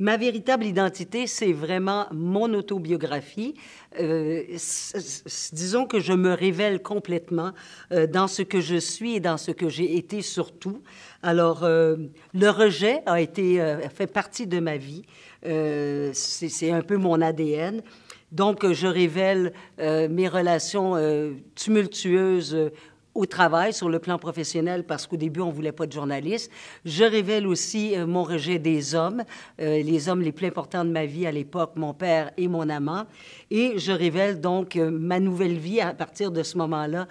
Ma véritable identité, c'est vraiment mon autobiographie. Euh, disons que je me révèle complètement euh, dans ce que je suis et dans ce que j'ai été surtout. Alors, euh, le rejet a été fait partie de ma vie. c'est un peu mon ADN. Donc, je révèle mes relations tumultueuses au travail sur le plan professionnel parce qu'au début, on voulait pas de journaliste. Je révèle aussi euh, mon rejet des hommes, euh, les hommes les plus importants de ma vie à l'époque, mon père et mon amant. Et je révèle donc euh, ma nouvelle vie à partir de ce moment-là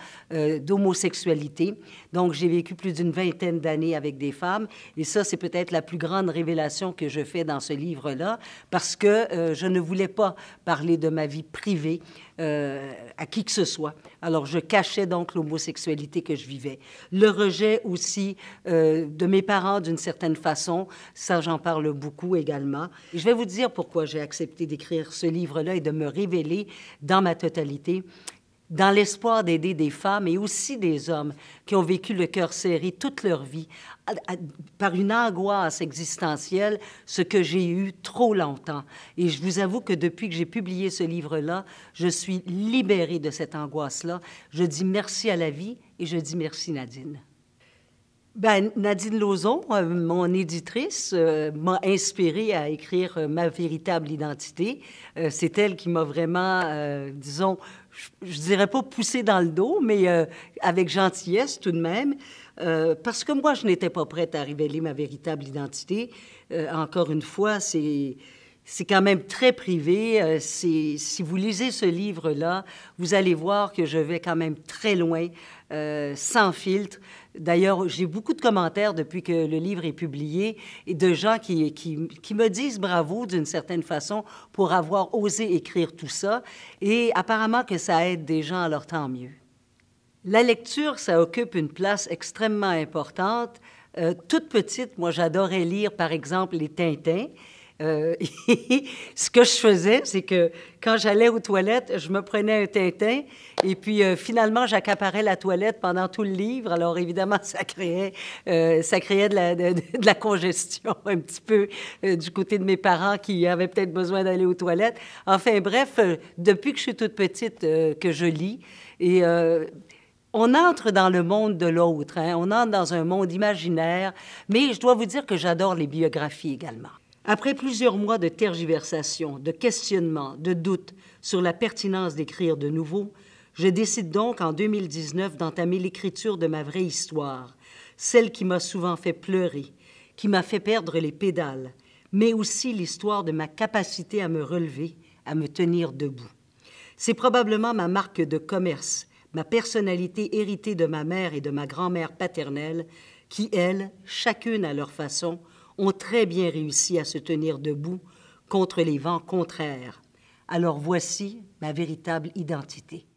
d'homosexualité. Donc, j'ai vécu plus d'une vingtaine d'années avec des femmes. Et ça, c'est peut-être la plus grande révélation que je fais dans ce livre-là parce que je ne voulais pas parler de ma vie privée. Euh, à qui que ce soit. Alors, je cachais donc l'homosexualité que je vivais. Le rejet aussi euh, de mes parents, d'une certaine façon, ça, j'en parle beaucoup également. je vais vous dire pourquoi j'ai accepté d'écrire ce livre-là et de me révéler dans ma totalité dans l'espoir d'aider des femmes et aussi des hommes qui ont vécu le cœur serré toute leur vie par une angoisse existentielle, ce que j'ai eu trop longtemps. Et je vous avoue que depuis que j'ai publié ce livre-là, je suis libérée de cette angoisse-là. Je dis merci à la vie et je dis merci Nadine. Ben, Nadine Lozon, euh, mon éditrice, euh, m'a inspirée à écrire euh, ma véritable identité. c'est elle qui m'a vraiment, disons, je, dirais pas poussé dans le dos, mais euh, avec gentillesse tout de même, euh, parce que moi, je n'étais pas prête à révéler ma véritable identité. Euh, encore une fois, c'est c'est quand même très privé. Euh, si vous lisez ce livre-là, vous allez voir que je vais quand même très loin, euh, sans filtre. D'ailleurs, j'ai beaucoup de commentaires depuis que le livre est publié et de gens qui, me disent bravo d'une certaine façon pour avoir osé écrire tout ça. Et apparemment que ça aide des gens, alors tant mieux. La lecture, ça occupe une place extrêmement importante. Euh, toute petite, moi, j'adorais lire, par exemple, les Tintins. Euh, ce que je faisais, c'est que quand j'allais aux toilettes, je me prenais un tintin et puis euh, finalement, j'accaparais la toilette pendant tout le livre. Alors évidemment, ça créait, euh, ça créait de la, congestion un petit peu du côté de mes parents qui avaient peut-être besoin d'aller aux toilettes. Enfin bref, depuis que je suis toute petite que je lis et on entre dans le monde de l'autre, hein. on entre dans un monde imaginaire, mais je dois vous dire que j'adore les biographies également. Après plusieurs mois de tergiversation, de questionnements, de doutes sur la pertinence d'écrire de nouveau, je décide donc en 2019 d'entamer l'écriture de ma vraie histoire, celle qui m'a souvent fait pleurer, qui m'a fait perdre les pédales, mais aussi l'histoire de ma capacité à me relever, à me tenir debout. C'est probablement ma marque de commerce, ma personnalité héritée de ma mère et de ma grand-mère paternelle, qui, elles, chacune à leur façon, ont très bien réussi à se tenir debout contre les vents contraires. Alors voici ma véritable identité.